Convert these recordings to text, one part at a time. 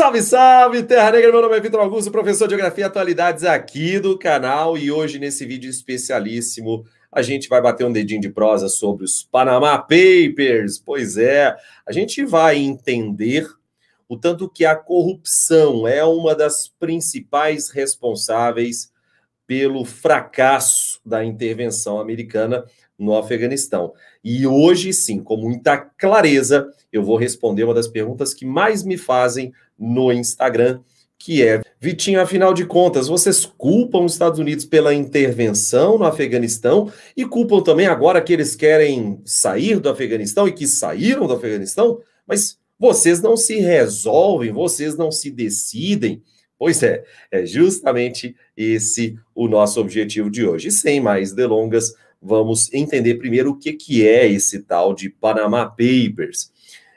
Salve, salve, Terra Negra! Meu nome é Vitor Augusto, professor de Geografia e Atualidades aqui do canal. E hoje, nesse vídeo especialíssimo, a gente vai bater um dedinho de prosa sobre os Panama Papers. Pois é, a gente vai entender o tanto que a corrupção é uma das principais responsáveis pelo fracasso da intervenção americana no Afeganistão. E hoje, sim, com muita clareza, eu vou responder uma das perguntas que mais me fazem no Instagram, que é Vitinho, afinal de contas, vocês culpam os Estados Unidos pela intervenção no Afeganistão e culpam também agora que eles querem sair do Afeganistão e que saíram do Afeganistão, mas vocês não se resolvem, vocês não se decidem. Pois é, é justamente esse o nosso objetivo de hoje. sem mais delongas, vamos entender primeiro o que, que é esse tal de Panama Papers.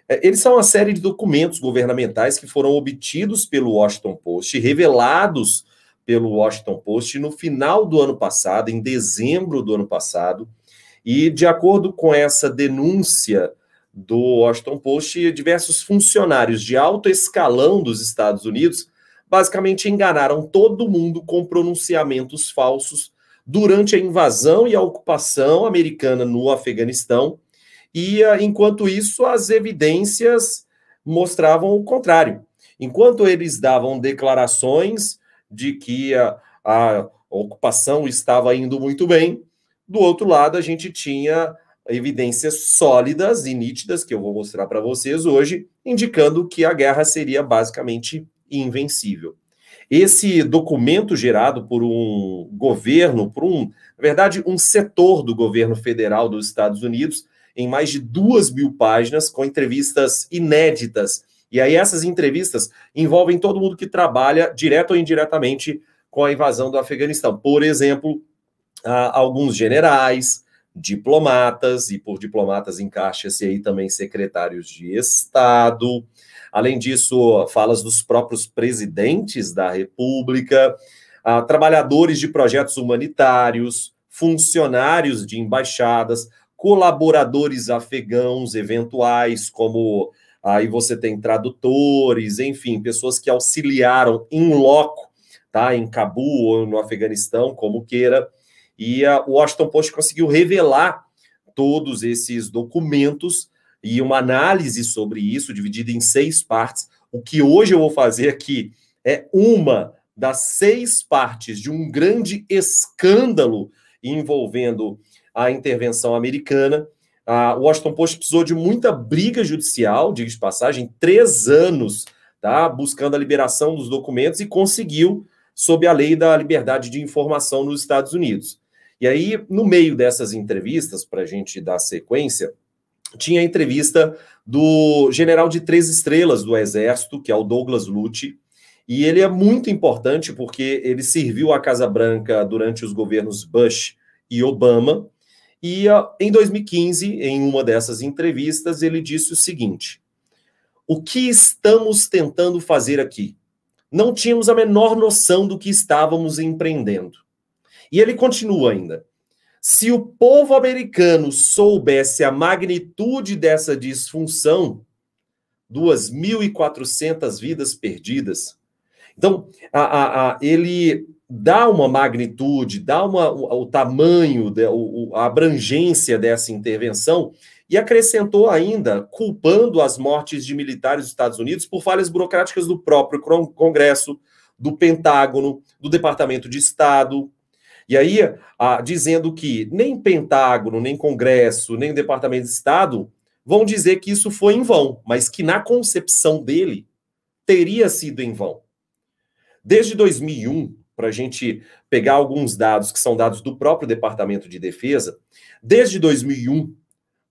É, eles são uma série de documentos governamentais que foram obtidos pelo Washington Post, revelados pelo Washington Post no final do ano passado, em dezembro do ano passado, e de acordo com essa denúncia do Washington Post, diversos funcionários de alto escalão dos Estados Unidos basicamente enganaram todo mundo com pronunciamentos falsos durante a invasão e a ocupação americana no Afeganistão e enquanto isso as evidências mostravam o contrário. Enquanto eles davam declarações de que a, a ocupação estava indo muito bem, do outro lado a gente tinha evidências sólidas e nítidas que eu vou mostrar para vocês hoje, indicando que a guerra seria basicamente invencível. Esse documento gerado por um governo, por um, na verdade, um setor do governo federal dos Estados Unidos, em mais de duas mil páginas com entrevistas inéditas. E aí essas entrevistas envolvem todo mundo que trabalha, direto ou indiretamente, com a invasão do Afeganistão. Por exemplo, alguns generais, diplomatas, e por diplomatas encaixa-se aí também secretários de Estado. Além disso, falas dos próprios presidentes da República, trabalhadores de projetos humanitários, funcionários de embaixadas, colaboradores afegãos eventuais, como aí você tem tradutores, enfim, pessoas que auxiliaram em loco, tá, em Cabu ou no Afeganistão, como queira. E o Washington Post conseguiu revelar todos esses documentos e uma análise sobre isso, dividida em seis partes. O que hoje eu vou fazer aqui é uma das seis partes de um grande escândalo envolvendo a intervenção americana. A Washington Post precisou de muita briga judicial, diga de passagem, três anos, tá? Buscando a liberação dos documentos e conseguiu, sob a lei da liberdade de informação nos Estados Unidos. E aí, no meio dessas entrevistas, para a gente dar sequência, tinha a entrevista do general de três estrelas do Exército, que é o Douglas Lute, e ele é muito importante porque ele serviu à Casa Branca durante os governos Bush e Obama, e em 2015, em uma dessas entrevistas, ele disse o seguinte: O que estamos tentando fazer aqui? Não tínhamos a menor noção do que estávamos empreendendo. E ele continua ainda: Se o povo americano soubesse a magnitude dessa disfunção, 2.400 vidas perdidas. Então, a, a, a, ele dá uma magnitude, dá uma, o, o tamanho, de, o, a abrangência dessa intervenção e acrescentou ainda culpando as mortes de militares dos Estados Unidos por falhas burocráticas do próprio Congresso, do Pentágono, do Departamento de Estado. E aí, dizendo que nem Pentágono, nem Congresso, nem Departamento de Estado vão dizer que isso foi em vão, mas que na concepção dele teria sido em vão. Desde 2001, para a gente pegar alguns dados que são dados do próprio Departamento de Defesa, desde 2001,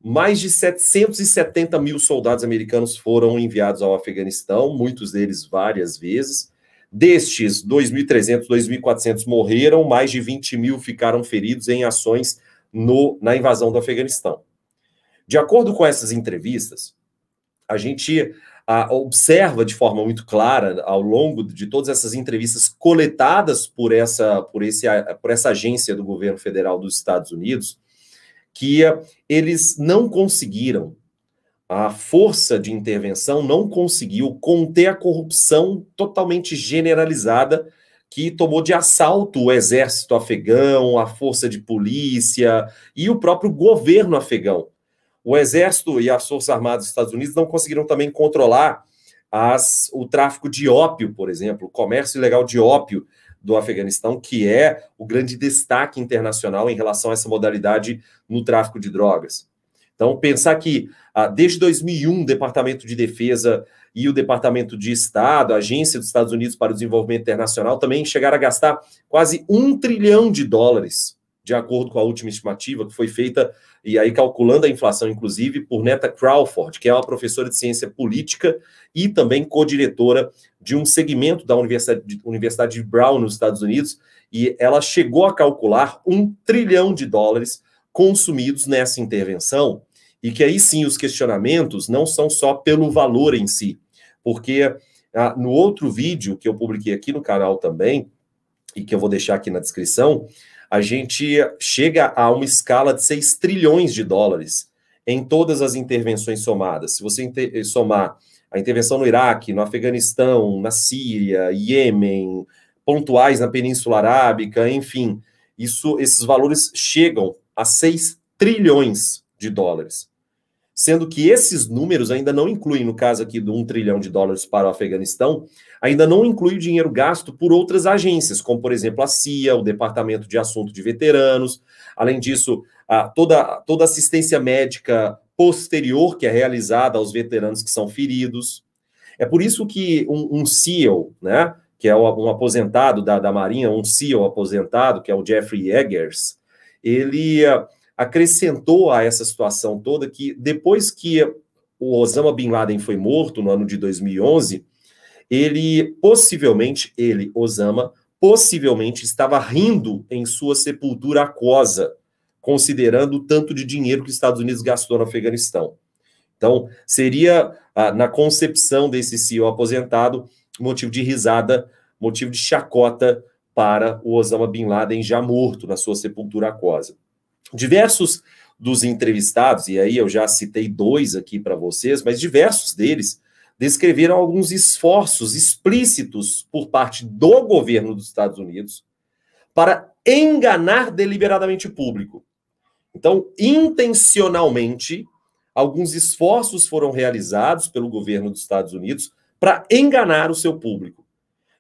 mais de 770 mil soldados americanos foram enviados ao Afeganistão, muitos deles várias vezes. Destes, 2.300, 2.400 morreram, mais de 20 mil ficaram feridos em ações no, na invasão do Afeganistão. De acordo com essas entrevistas, a gente a, observa de forma muito clara ao longo de todas essas entrevistas coletadas por essa, por esse, por essa agência do governo federal dos Estados Unidos que eh, eles não conseguiram a força de intervenção não conseguiu conter a corrupção totalmente generalizada que tomou de assalto o exército afegão, a força de polícia e o próprio governo afegão. O Exército e as Forças Armadas dos Estados Unidos não conseguiram também controlar as, o tráfico de ópio, por exemplo, o comércio ilegal de ópio do Afeganistão, que é o grande destaque internacional em relação a essa modalidade no tráfico de drogas. Então, pensar que ah, desde 2001, o Departamento de Defesa e o Departamento de Estado, a Agência dos Estados Unidos para o Desenvolvimento Internacional, também chegaram a gastar quase um trilhão de dólares de acordo com a última estimativa que foi feita, e aí calculando a inflação, inclusive, por Neta Crawford, que é uma professora de ciência política e também co-diretora de um segmento da Universidade, Universidade de Brown, nos Estados Unidos, e ela chegou a calcular um trilhão de dólares consumidos nessa intervenção, e que aí sim os questionamentos não são só pelo valor em si, porque ah, no outro vídeo que eu publiquei aqui no canal também, e que eu vou deixar aqui na descrição, a gente chega a uma escala de 6 trilhões de dólares em todas as intervenções somadas. Se você eh, somar a intervenção no Iraque, no Afeganistão, na Síria, Iêmen, pontuais na Península Arábica, enfim, isso, esses valores chegam a 6 trilhões de dólares sendo que esses números ainda não incluem, no caso aqui do 1 trilhão de dólares para o Afeganistão, ainda não inclui o dinheiro gasto por outras agências, como, por exemplo, a CIA, o Departamento de Assunto de Veteranos, além disso, a, toda, toda assistência médica posterior que é realizada aos veteranos que são feridos. É por isso que um, um CEO, né, que é um aposentado da, da Marinha, um CEO aposentado, que é o Jeffrey Eggers, ele acrescentou a essa situação toda que depois que o Osama Bin Laden foi morto no ano de 2011, ele possivelmente, ele, Osama, possivelmente estava rindo em sua sepultura aquosa, considerando o tanto de dinheiro que os Estados Unidos gastou no Afeganistão. Então, seria, ah, na concepção desse CEO aposentado, motivo de risada, motivo de chacota para o Osama Bin Laden já morto na sua sepultura aquosa. Diversos dos entrevistados, e aí eu já citei dois aqui para vocês, mas diversos deles descreveram alguns esforços explícitos por parte do governo dos Estados Unidos para enganar deliberadamente o público. Então, intencionalmente, alguns esforços foram realizados pelo governo dos Estados Unidos para enganar o seu público.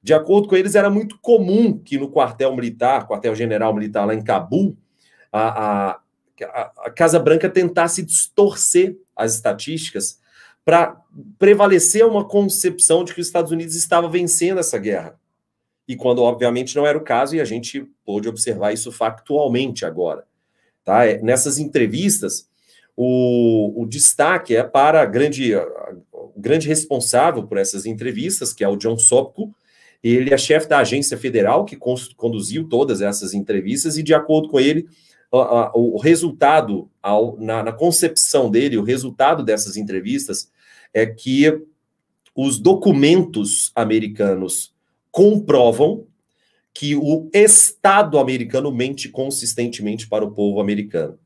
De acordo com eles, era muito comum que no quartel militar, quartel general militar lá em Cabul, a, a, a Casa Branca tentasse distorcer as estatísticas para prevalecer uma concepção de que os Estados Unidos estava vencendo essa guerra. E quando, obviamente, não era o caso, e a gente pôde observar isso factualmente agora. Tá? É, nessas entrevistas, o, o destaque é para a grande, a, o grande responsável por essas entrevistas, que é o John Sopko. Ele é chefe da agência federal que conduziu todas essas entrevistas, e, de acordo com ele, o resultado, na, concepção dele, o resultado dessas entrevistas é que os documentos americanos comprovam que o Estado americano mente consistentemente para o povo americano.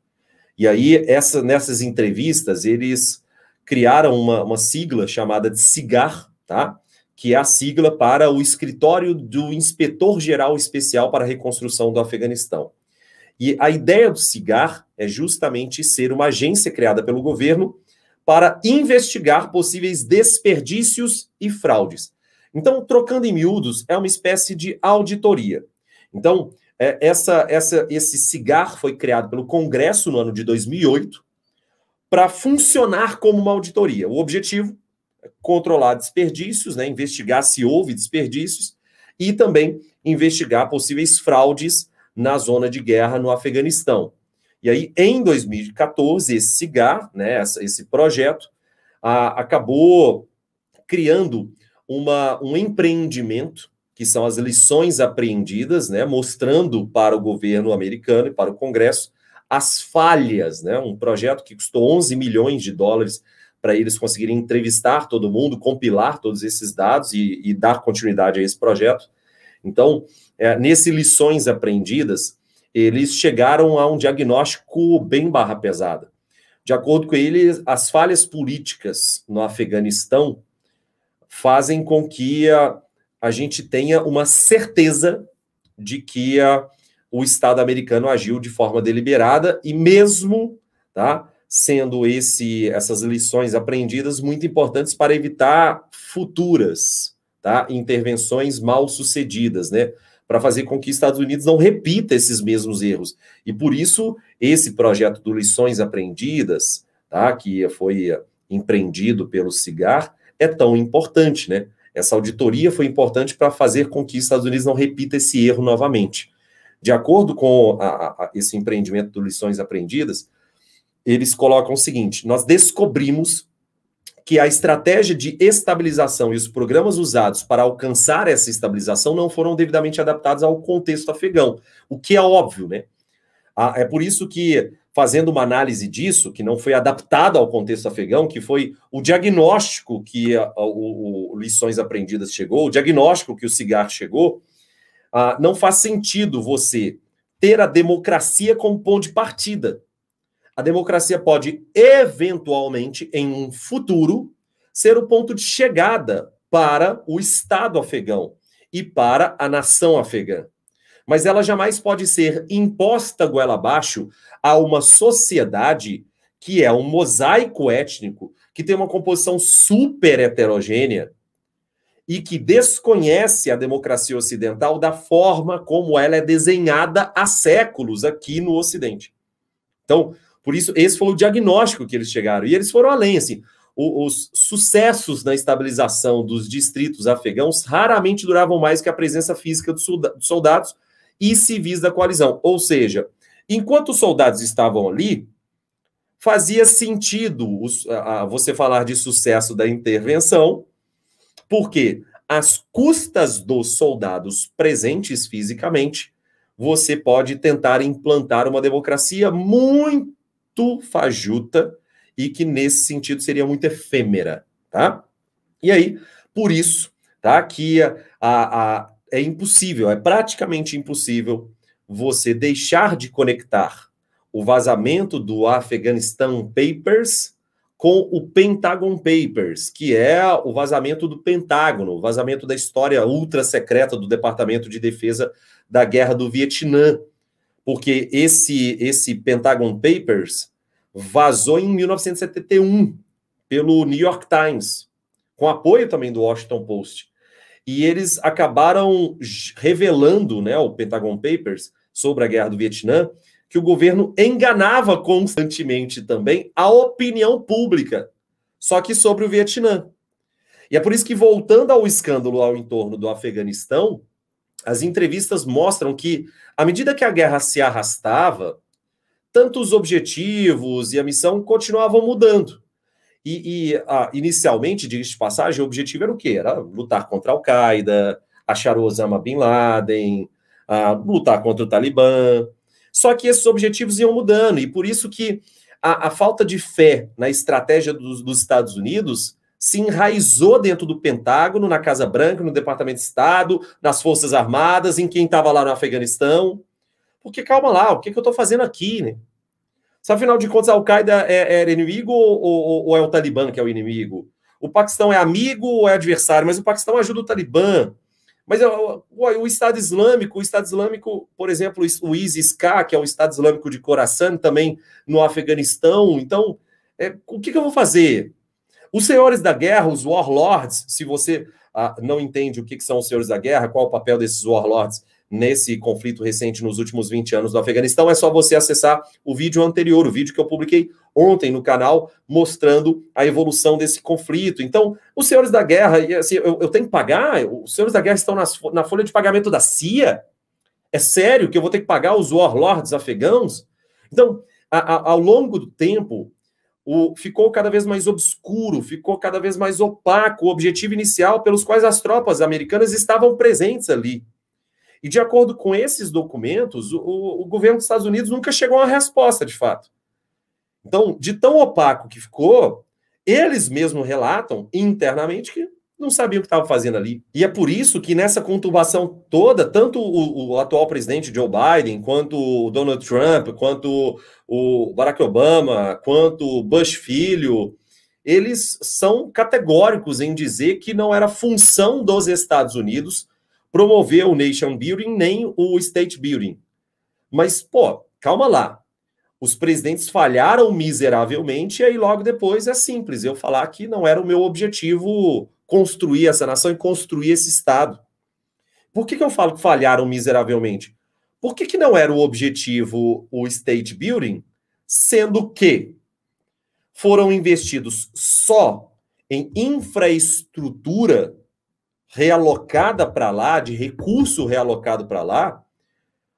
E aí, essa, nessas entrevistas, eles criaram uma, uma sigla chamada de SIGAR, tá? que é a sigla para o Escritório do Inspetor Geral Especial para a Reconstrução do Afeganistão. E a ideia do CIGAR é justamente ser uma agência criada pelo governo para investigar possíveis desperdícios e fraudes. Então, trocando em miúdos, é uma espécie de auditoria. Então, é, essa, essa, esse CIGAR foi criado pelo Congresso no ano de 2008 para funcionar como uma auditoria. O objetivo é controlar desperdícios, né, investigar se houve desperdícios e também investigar possíveis fraudes na zona de guerra no Afeganistão. E aí, em 2014, esse CIGAR, né, esse projeto, a, acabou criando uma, um empreendimento, que são as lições apreendidas, né, mostrando para o governo americano e para o Congresso as falhas, né, um projeto que custou 11 milhões de dólares para eles conseguirem entrevistar todo mundo, compilar todos esses dados e, e dar continuidade a esse projeto. Então, é, nesse lições aprendidas, eles chegaram a um diagnóstico bem barra pesada. De acordo com ele, as falhas políticas no Afeganistão fazem com que a, a gente tenha uma certeza de que a, o Estado americano agiu de forma deliberada e mesmo, tá? sendo esse, essas lições aprendidas muito importantes para evitar futuras tá? intervenções mal sucedidas, né? para fazer com que os Estados Unidos não repita esses mesmos erros. E por isso, esse projeto do Lições Aprendidas, tá? que foi eh, empreendido pelo CIGAR, é tão importante. Né? Essa auditoria foi importante para fazer com que os Estados Unidos não repita esse erro novamente. De acordo com a, a, esse empreendimento do Lições Aprendidas, eles colocam o seguinte: nós descobrimos que a estratégia de estabilização e os programas usados para alcançar essa estabilização não foram devidamente adaptados ao contexto afegão, o que é óbvio, né? É por isso que, fazendo uma análise disso, que não foi adaptado ao contexto afegão, que foi o diagnóstico que a, o, o Lições Aprendidas chegou, o diagnóstico que o Cigar chegou, não faz sentido você ter a democracia como ponto de partida. A democracia pode, eventualmente, em um futuro, ser o ponto de chegada para o Estado afegão e para a nação afegã. Mas ela jamais pode ser imposta goela abaixo a uma sociedade que é um mosaico étnico, que tem uma composição super heterogênea e que desconhece a democracia ocidental da forma como ela é desenhada há séculos aqui no Ocidente. Então, por isso, esse foi o diagnóstico que eles chegaram. E eles foram além, assim. Os, sucessos na estabilização dos distritos afegãos raramente duravam mais que a presença física dos soldados e civis da coalizão. Ou seja, enquanto os soldados estavam ali, fazia sentido os, a, a, você falar de sucesso da intervenção, porque às custas dos soldados presentes fisicamente, você pode tentar implantar uma democracia muito muito fajuta e que nesse sentido seria muito efêmera, tá? E aí, por isso, tá? Que a, a, é impossível, é praticamente impossível você deixar de conectar o vazamento do Afeganistão Papers com o Pentagon Papers, que é o vazamento do Pentágono, o vazamento da história ultra secreta do Departamento de Defesa da Guerra do Vietnã, porque esse, esse Pentagon Papers vazou em 1971 pelo New York Times, com apoio também do Washington Post. E eles acabaram revelando, né, o Pentagon Papers sobre a guerra do Vietnã, que o governo enganava constantemente também a opinião pública, só que sobre o Vietnã. E é por isso que voltando ao escândalo ao entorno do Afeganistão, as entrevistas mostram que, à medida que a guerra se arrastava, tanto os objetivos e a missão continuavam mudando. E, e ah, inicialmente, diga-se de passagem, o objetivo era o quê? Era lutar contra a Al-Qaeda, achar o Osama Bin Laden, ah, lutar contra o Talibã. Só que esses objetivos iam mudando, e por isso que a, a falta de fé na estratégia dos, dos Estados Unidos se enraizou dentro do Pentágono, na Casa Branca, no Departamento de Estado, nas Forças Armadas, em quem estava lá no Afeganistão. Porque calma lá, o que, que eu estou fazendo aqui, né? Se afinal de contas a Al-Qaeda é, é, inimigo ou, ou, ou, é o Talibã que é o inimigo? O Paquistão é amigo ou é adversário? Mas o Paquistão ajuda o Talibã. Mas o, o, o Estado Islâmico, o Estado Islâmico, por exemplo, o ISIS-K, que é o Estado Islâmico de Khorasan, também no Afeganistão. Então, é, o que, que eu vou fazer? Os senhores da guerra, os warlords, se você ah, não entende o que, que são os senhores da guerra, qual o papel desses warlords nesse conflito recente nos últimos 20 anos do Afeganistão, é só você acessar o vídeo anterior, o vídeo que eu publiquei ontem no canal, mostrando a evolução desse conflito. Então, os senhores da guerra, assim, eu, eu tenho que pagar? Os senhores da guerra estão nas, na folha de pagamento da CIA? É sério que eu vou ter que pagar os warlords afegãos? Então, a, a, ao longo do tempo, o, ficou cada vez mais obscuro, ficou cada vez mais opaco o objetivo inicial pelos quais as tropas americanas estavam presentes ali. E de acordo com esses documentos, o, o governo dos Estados Unidos nunca chegou a uma resposta, de fato. Então, de tão opaco que ficou, eles mesmos relatam internamente que não sabia o que estava fazendo ali. E é por isso que nessa conturbação toda, tanto o, o, atual presidente Joe Biden, quanto o Donald Trump, quanto o Barack Obama, quanto o Bush filho, eles são categóricos em dizer que não era função dos Estados Unidos promover o nation building nem o state building. Mas, pô, calma lá. Os presidentes falharam miseravelmente e aí logo depois é simples eu falar que não era o meu objetivo construir essa nação e construir esse Estado. Por que, que eu falo que falharam miseravelmente? Por que, que não era o objetivo o state building, sendo que foram investidos só em infraestrutura realocada para lá, de recurso realocado para lá,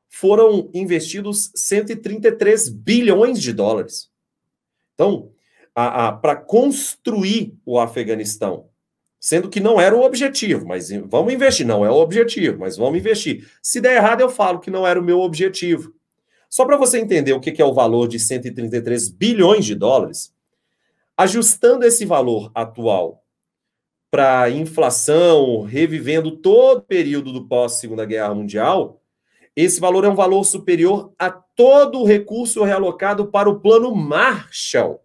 foram investidos 133 bilhões de dólares. Então, para construir o Afeganistão, sendo que não era o objetivo, mas vamos investir. Não é o objetivo, mas vamos investir. Se der errado, eu falo que não era o meu objetivo. Só para você entender o que é o valor de 133 bilhões de dólares, ajustando esse valor atual para inflação, revivendo todo o período do pós-Segunda Guerra Mundial, esse valor é um valor superior a todo o recurso realocado para o plano Marshall.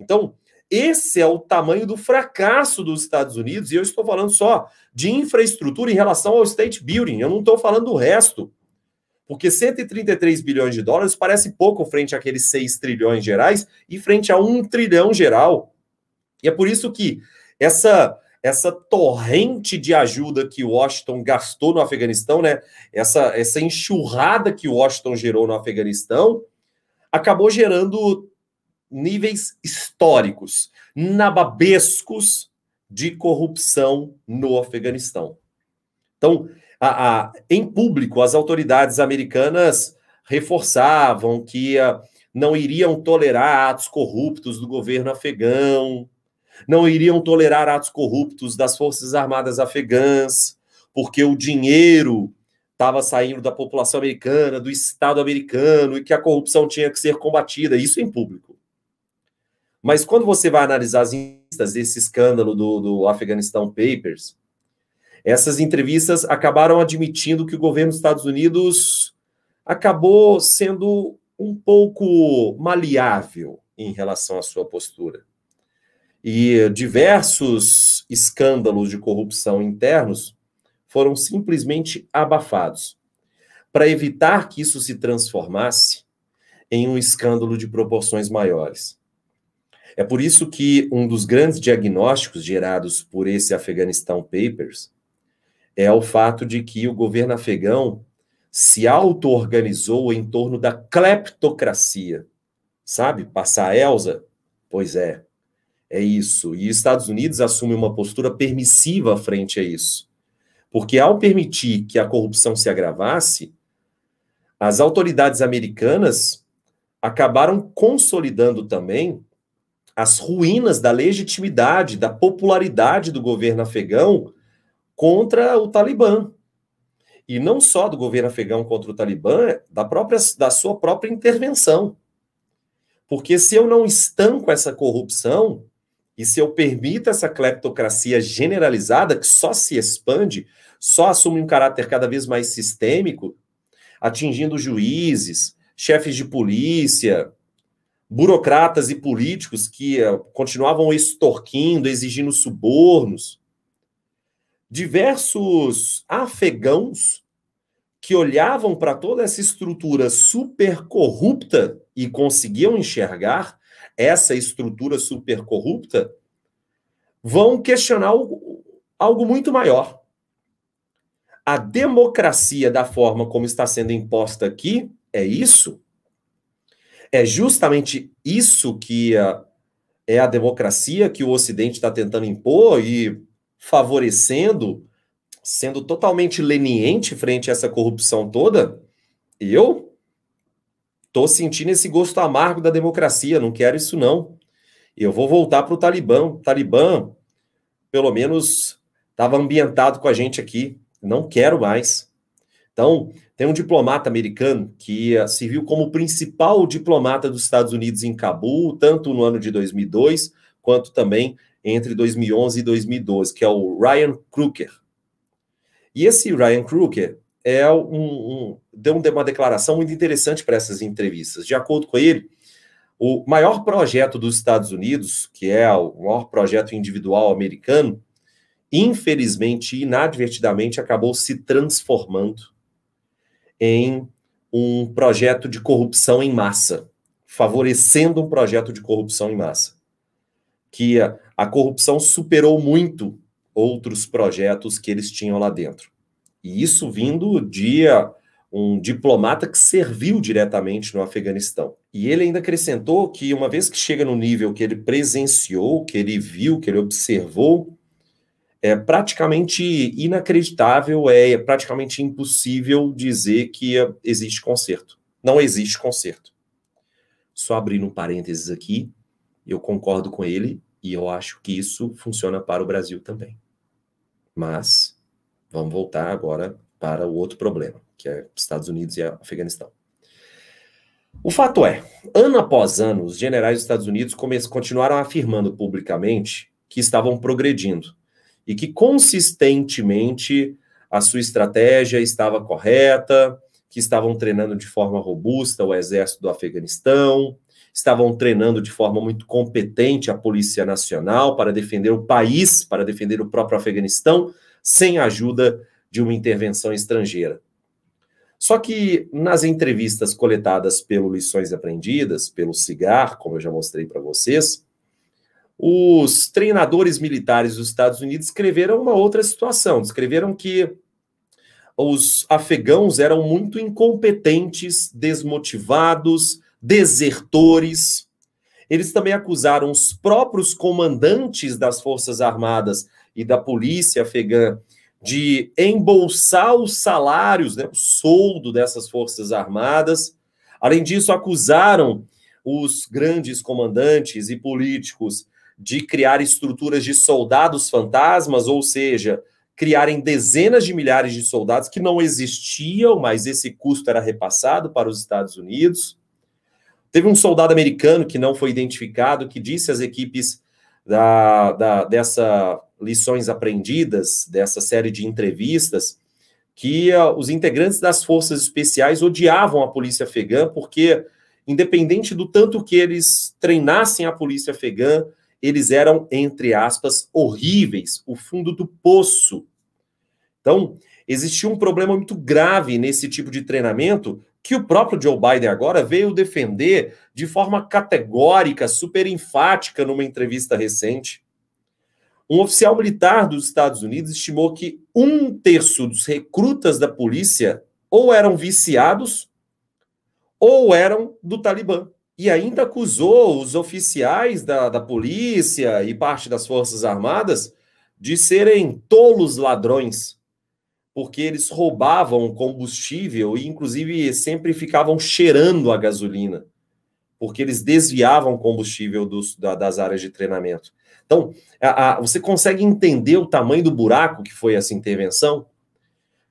Então, esse é o tamanho do fracasso dos Estados Unidos, e eu estou falando só de infraestrutura em relação ao state building, eu não estou falando do resto. Porque 133 bilhões de dólares parece pouco frente àqueles 6 trilhões gerais e frente a 1 trilhão geral. E é por isso que essa essa torrente de ajuda que Washington gastou no Afeganistão, né? Essa, essa enxurrada que Washington gerou no Afeganistão, acabou gerando níveis históricos, nababescos de corrupção no Afeganistão. Então, a, a, em público, as autoridades americanas reforçavam que a, ah, não iriam tolerar atos corruptos do governo afegão, não iriam tolerar atos corruptos das Forças Armadas afegãs, porque o dinheiro estava saindo da população americana, do Estado americano, e que a corrupção tinha que ser combatida, isso em público. Mas quando você vai analisar as entrevistas, desse escândalo do, do Afeganistão Papers, essas entrevistas acabaram admitindo que o governo dos Estados Unidos acabou sendo um pouco maleável em relação à sua postura. E diversos escândalos de corrupção internos foram simplesmente abafados para evitar que isso se transformasse em um escândalo de proporções maiores. É por isso que um dos grandes diagnósticos gerados por esse Afeganistão Papers é o fato de que o governo afegão se auto-organizou em torno da cleptocracia. Sabe? Passar a Elsa? Pois é. É isso. E os Estados Unidos assumem uma postura permissiva frente a isso. Porque ao permitir que a corrupção se agravasse, as autoridades americanas acabaram consolidando também as ruínas da legitimidade, da popularidade do governo afegão contra o Talibã. E não só do governo afegão contra o Talibã, da, própria, da sua própria intervenção. Porque se eu não estanco essa corrupção, e se eu permito essa cleptocracia generalizada, que só se expande, só assume um caráter cada vez mais sistêmico, atingindo juízes, chefes de polícia, burocratas e políticos que eh, continuavam extorquindo, exigindo subornos, diversos afegãos que olhavam para toda essa estrutura super corrupta e conseguiam enxergar essa estrutura super corrupta, vão questionar algo, algo muito maior. A democracia da forma como está sendo imposta aqui é isso? É justamente isso que a, ah, é a democracia que o Ocidente está tentando impor e favorecendo, sendo totalmente leniente frente a essa corrupção toda. Eu tô sentindo esse gosto amargo da democracia, não quero isso não. Eu vou voltar para o Talibã. O Talibã, pelo menos, estava ambientado com a gente aqui. Não quero mais. Então, tem um diplomata americano que serviu como principal diplomata dos Estados Unidos em Cabul, tanto no ano de 2002 quanto também entre 2011 e 2012, que é o Ryan Crooker. E esse Ryan Crooker é um, um deu uma declaração muito interessante para essas entrevistas. De acordo com ele, o maior projeto dos Estados Unidos, que é o maior projeto individual americano, infelizmente, inadvertidamente, acabou se transformando em um projeto de corrupção em massa, favorecendo um projeto de corrupção em massa. Que a, a corrupção superou muito outros projetos que eles tinham lá dentro. E isso vindo de ah, um diplomata que serviu diretamente no Afeganistão. E ele ainda acrescentou que, uma vez que chega no nível que ele presenciou, que ele viu, que ele observou, é praticamente inacreditável, é, praticamente impossível dizer que é, existe conserto. Não existe conserto. Só abrindo um parênteses aqui, eu concordo com ele e eu acho que isso funciona para o Brasil também. Mas vamos voltar agora para o outro problema, que é Estados Unidos e Afeganistão. O fato é, ano após ano, os generais dos Estados Unidos continuaram afirmando publicamente que estavam progredindo, e que consistentemente a sua estratégia estava correta, que estavam treinando de forma robusta o exército do Afeganistão, estavam treinando de forma muito competente a Polícia Nacional para defender o país, para defender o próprio Afeganistão, sem a ajuda de uma intervenção estrangeira. Só que nas entrevistas coletadas pelo Lições Aprendidas, pelo CIGAR, como eu já mostrei para vocês, os treinadores militares dos Estados Unidos escreveram uma outra situação, descreveram que os afegãos eram muito incompetentes, desmotivados, desertores. Eles também acusaram os próprios comandantes das Forças Armadas e da polícia afegã de embolsar os salários, né, o soldo dessas Forças Armadas. Além disso, acusaram os grandes comandantes e políticos de criar estruturas de soldados fantasmas, ou seja, criarem dezenas de milhares de soldados que não existiam, mas esse custo era repassado para os Estados Unidos. Teve um soldado americano que não foi identificado que disse às equipes da, da dessa lições aprendidas dessa série de entrevistas que uh, os integrantes das forças especiais odiavam a polícia afegã porque independente do tanto que eles treinassem a polícia afegã, eles eram, entre aspas, horríveis, o fundo do poço. Então, existia um problema muito grave nesse tipo de treinamento que o próprio Joe Biden agora veio defender de forma categórica, super enfática numa entrevista recente. Um oficial militar dos Estados Unidos estimou que um terço dos recrutas da polícia ou eram viciados ou eram do Talibã e ainda acusou os oficiais da, da polícia e parte das Forças Armadas de serem tolos ladrões, porque eles roubavam combustível e, inclusive, sempre ficavam cheirando a gasolina, porque eles desviavam combustível dos, da, das áreas de treinamento. Então, a, a, você consegue entender o tamanho do buraco que foi essa intervenção?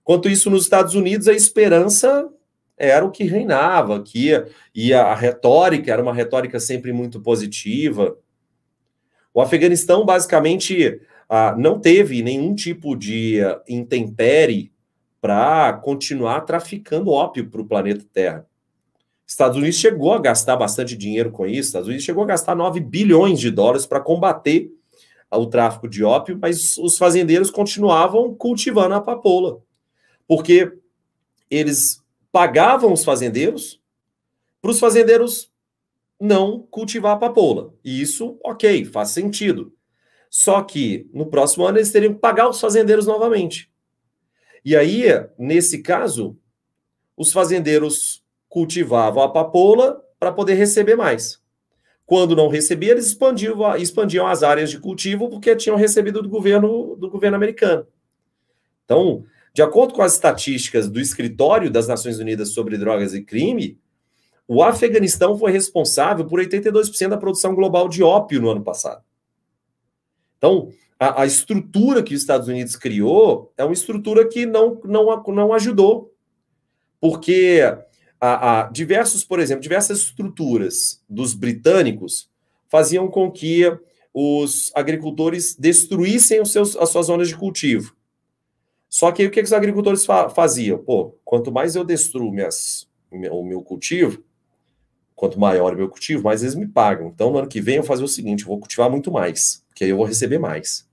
quanto isso, nos Estados Unidos, a esperança era o que reinava aqui, e a retórica era uma retórica sempre muito positiva. O Afeganistão, basicamente, não teve nenhum tipo de eh, intempere para continuar traficando ópio para o planeta Terra. Estados Unidos chegou a gastar bastante dinheiro com isso, Estados Unidos chegou a gastar 9 bilhões de dólares para combater o tráfico de ópio, mas os fazendeiros continuavam cultivando a papoula, porque eles pagavam os fazendeiros para os fazendeiros não cultivar a papoula. E isso, ok, faz sentido. Só que no próximo ano eles teriam que pagar os fazendeiros novamente. E aí, nesse caso, os fazendeiros cultivavam a papoula para poder receber mais. Quando não recebia, eles expandiam, expandiam as áreas de cultivo porque tinham recebido do governo do governo americano. Então, de acordo com as estatísticas do Escritório das Nações Unidas sobre Drogas e Crime, o Afeganistão foi responsável por 82% da produção global de ópio no ano passado. Então, a, a, estrutura que os Estados Unidos criou é uma estrutura que não, não, não ajudou. Porque a, a, diversos, por exemplo, diversas estruturas dos britânicos faziam com que os agricultores destruíssem os seus, as suas zonas de cultivo. Só que aí, o que, que os agricultores fa faziam? Pô, quanto mais eu destruo minhas, o meu cultivo, quanto maior o meu cultivo, mais eles me pagam. Então, no ano que vem, eu vou fazer o seguinte: vou cultivar muito mais, porque aí eu vou receber mais.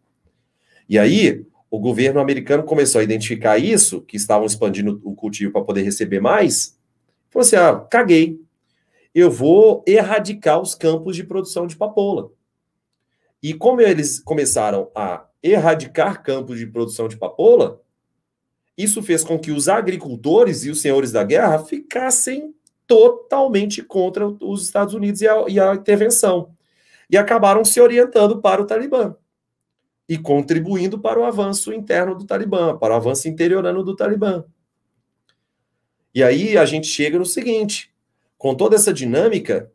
E aí, o governo americano começou a identificar isso, que estavam expandindo o cultivo para poder receber mais. Falou assim: ah, caguei. Eu vou erradicar os campos de produção de papoula. E como eles começaram a erradicar campos de produção de papoula, isso fez com que os agricultores e os senhores da guerra ficassem totalmente contra os Estados Unidos e a, e a intervenção. E acabaram se orientando para o Talibã e contribuindo para o avanço interno do Talibã, para o avanço interiorano do Talibã. E aí a gente chega no seguinte: com toda essa dinâmica,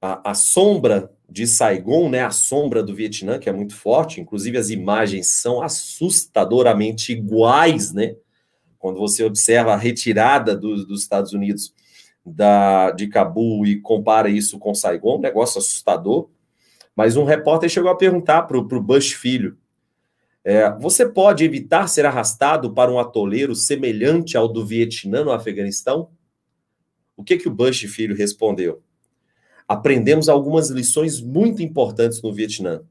a, a sombra de Saigon, né, a sombra do Vietnã, que é muito forte, inclusive as imagens são assustadoramente iguais, né? Quando você observa a retirada do, dos Estados Unidos da, de Cabul e compara isso com Saigon, um negócio assustador. Mas um repórter chegou a perguntar para o Bush Filho: é, você pode evitar ser arrastado para um atoleiro semelhante ao do Vietnã no Afeganistão? O que, que o Bush Filho respondeu? Aprendemos algumas lições muito importantes no Vietnã.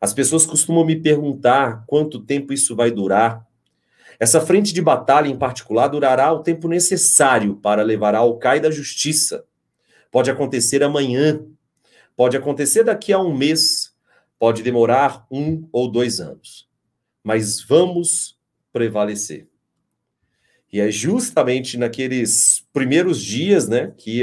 As pessoas costumam me perguntar quanto tempo isso vai durar essa frente de batalha, em particular, durará o tempo necessário para levar a Al-Qaeda à justiça. Pode acontecer amanhã, pode acontecer daqui a um mês, pode demorar um ou dois anos. Mas vamos prevalecer. E é justamente naqueles primeiros dias, né, que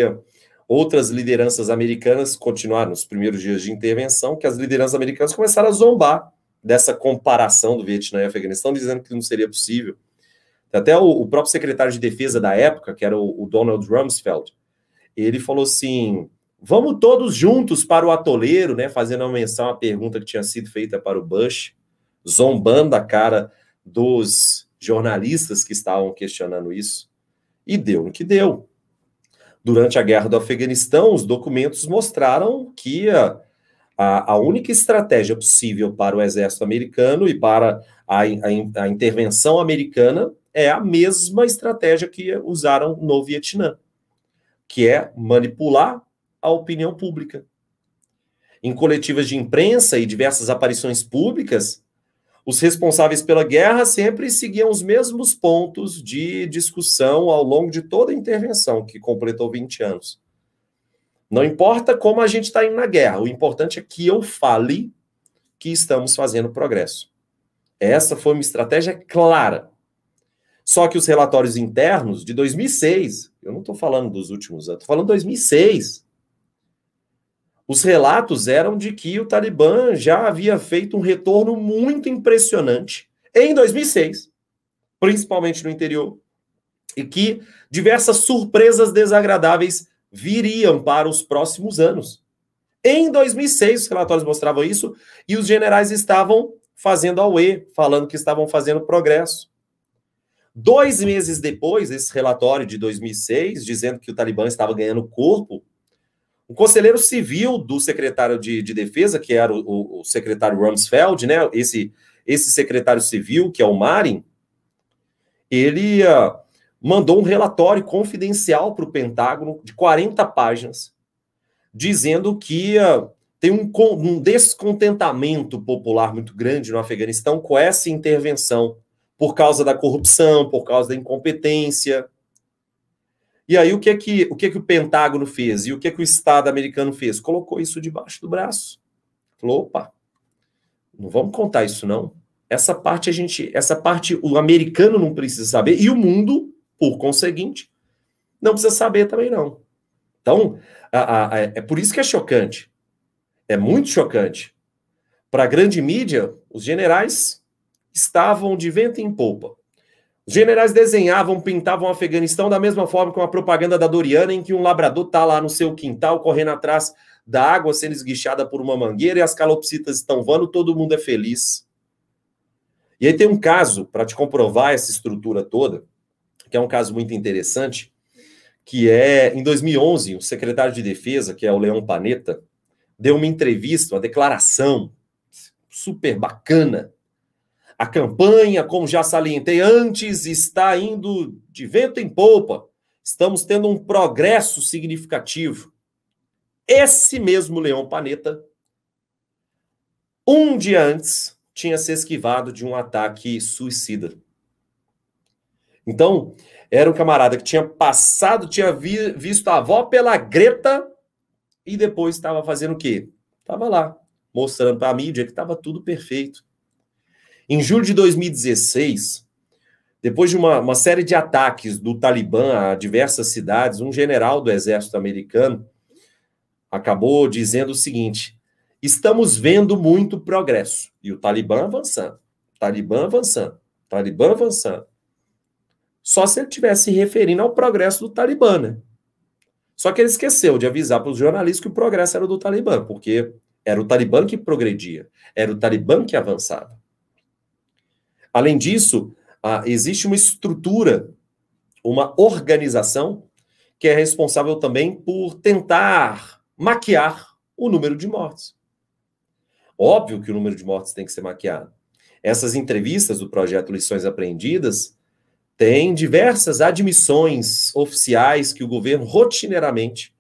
outras lideranças americanas continuaram nos primeiros dias de intervenção, que as lideranças americanas começaram a zombar dessa comparação do Vietnã e Afeganistão, dizendo que não seria possível. Até o, o próprio secretário de defesa da época, que era o, o Donald Rumsfeld, ele falou assim: vamos todos juntos para o atoleiro, né? Fazendo uma menção à pergunta que tinha sido feita para o Bush, zombando a cara dos jornalistas que estavam questionando isso. E deu no que deu. Durante a guerra do Afeganistão, os documentos mostraram que a, a, a única estratégia possível para o exército americano e para a, a, a intervenção americana é a mesma estratégia que usaram no Vietnã, que é manipular a opinião pública. Em coletivas de imprensa e diversas aparições públicas, os responsáveis pela guerra sempre seguiam os mesmos pontos de discussão ao longo de toda a intervenção, que completou 20 anos. Não importa como a gente está indo na guerra, o importante é que eu fale que estamos fazendo progresso. Essa foi uma estratégia clara. Só que os relatórios internos de 2006, eu não estou falando dos últimos anos, estou falando 2006. Os relatos eram de que o Talibã já havia feito um retorno muito impressionante em 2006, principalmente no interior, e que diversas surpresas desagradáveis viriam para os próximos anos. Em 2006, os relatórios mostravam isso e os generais estavam fazendo ao E, falando que estavam fazendo progresso. Dois meses depois, esse relatório de 2006, dizendo que o Talibã estava ganhando corpo, o conselheiro civil do secretário de, de defesa, que era o, o, secretário Rumsfeld, né? Esse, esse secretário civil, que é o Marin, ele uh, mandou um relatório confidencial para o Pentágono de 40 páginas, dizendo que uh, tem um, um, descontentamento popular muito grande no Afeganistão com essa intervenção, por causa da corrupção, por causa da incompetência. E aí o que é que o, que é que o Pentágono fez e o que é que o Estado americano fez? Colocou isso debaixo do braço. Falou, opa, não vamos contar isso não. Essa parte a gente, essa parte o americano não precisa saber e o mundo por conseguinte, não precisa saber também não. Então, a, a, é por isso que é chocante. É muito chocante. Para a grande mídia, os generais estavam de vento em polpa. Os generais desenhavam, pintavam o Afeganistão da mesma forma que uma propaganda da Doriana, em que um labrador está lá no seu quintal correndo atrás da água sendo esguichada por uma mangueira e as calopsitas estão voando, todo mundo é feliz. E aí tem um caso para te comprovar essa estrutura toda que é um caso muito interessante, que é em 2011, o secretário de Defesa, que é o Leão Panetta, deu uma entrevista, uma declaração super bacana. A campanha, como já salientei antes, está indo de vento em polpa. Estamos tendo um progresso significativo. Esse mesmo Leão Panetta, um dia antes, tinha se esquivado de um ataque suicida. Então, era um camarada que tinha passado, tinha vi, visto a avó pela greta e depois estava fazendo o quê? Estava lá, mostrando para a mídia que estava tudo perfeito. Em julho de 2016, depois de uma, uma série de ataques do Talibã a diversas cidades, um general do exército americano acabou dizendo o seguinte: estamos vendo muito progresso. E o Talibã avançando, Talibã avançando, Talibã avançando só se ele estivesse se referindo ao progresso do Talibã, né? Só que ele esqueceu de avisar para os jornalistas que o progresso era do Talibã, porque era o Talibã que progredia, era o Talibã que avançava. Além disso, existe uma estrutura, uma organização que é responsável também por tentar maquiar o número de mortes. Óbvio que o número de mortes tem que ser maquiado. Essas entrevistas do projeto Lições Aprendidas tem diversas admissões oficiais que o governo rotineiramente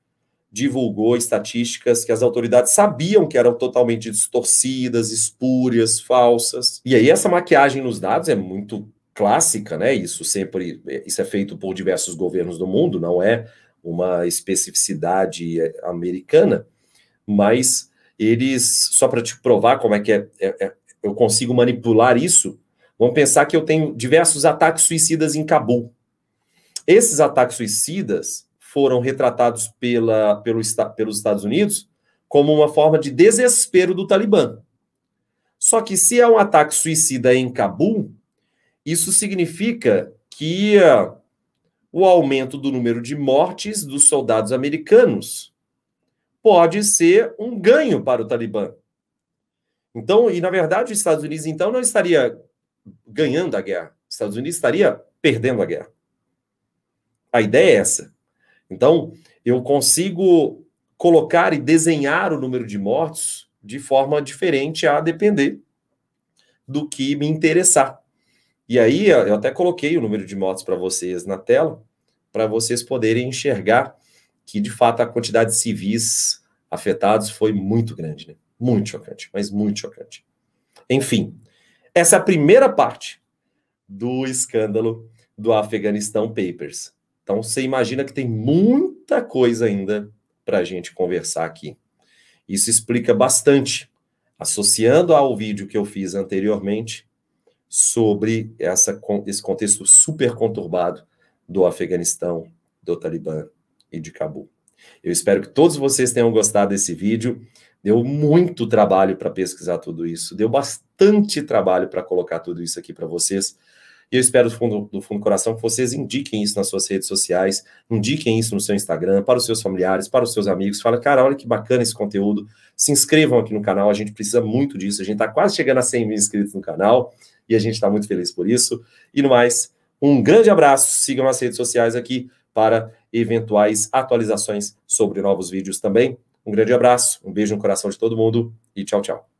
divulgou estatísticas que as autoridades sabiam que eram totalmente distorcidas, espúrias, falsas. E aí essa maquiagem nos dados é muito clássica, né? Isso sempre isso é feito por diversos governos do mundo, não é uma especificidade é, americana, mas eles só para te provar como é que é, é, é eu consigo manipular isso, Vamos pensar que eu tenho diversos ataques suicidas em Cabul. Esses ataques suicidas foram retratados pela, pelo, pelos Estados Unidos como uma forma de desespero do Talibã. Só que se é um ataque suicida em Cabul, isso significa que uh, o aumento do número de mortes dos soldados americanos pode ser um ganho para o Talibã. Então, e na verdade, os Estados Unidos então não estaria ganhando a guerra. Os Estados Unidos estaria perdendo a guerra. A ideia é essa. Então, eu consigo colocar e desenhar o número de mortos de forma diferente a depender do que me interessar. E aí, eu até coloquei o número de mortos para vocês na tela, para vocês poderem enxergar que, de fato, a quantidade de civis afetados foi muito grande, né? Muito chocante, mas muito chocante. Enfim, essa é a primeira parte do escândalo do Afeganistão Papers. Então você imagina que tem muita coisa ainda para a gente conversar aqui. Isso explica bastante, associando ao vídeo que eu fiz anteriormente sobre essa, esse contexto super conturbado do Afeganistão, do Talibã e de Cabul. Eu espero que todos vocês tenham gostado desse vídeo. Deu muito trabalho para pesquisar tudo isso, deu bastante trabalho para colocar tudo isso aqui para vocês. E eu espero do fundo, do fundo do coração que vocês indiquem isso nas suas redes sociais, indiquem isso no seu Instagram, para os seus familiares, para os seus amigos. Fala, cara, olha que bacana esse conteúdo. Se inscrevam aqui no canal, a gente precisa muito disso. A gente está quase chegando a 100 mil inscritos no canal e a gente está muito feliz por isso. E no mais, um grande abraço. Sigam as redes sociais aqui para eventuais atualizações sobre novos vídeos também. Um grande abraço, um beijo no coração de todo mundo e tchau, tchau.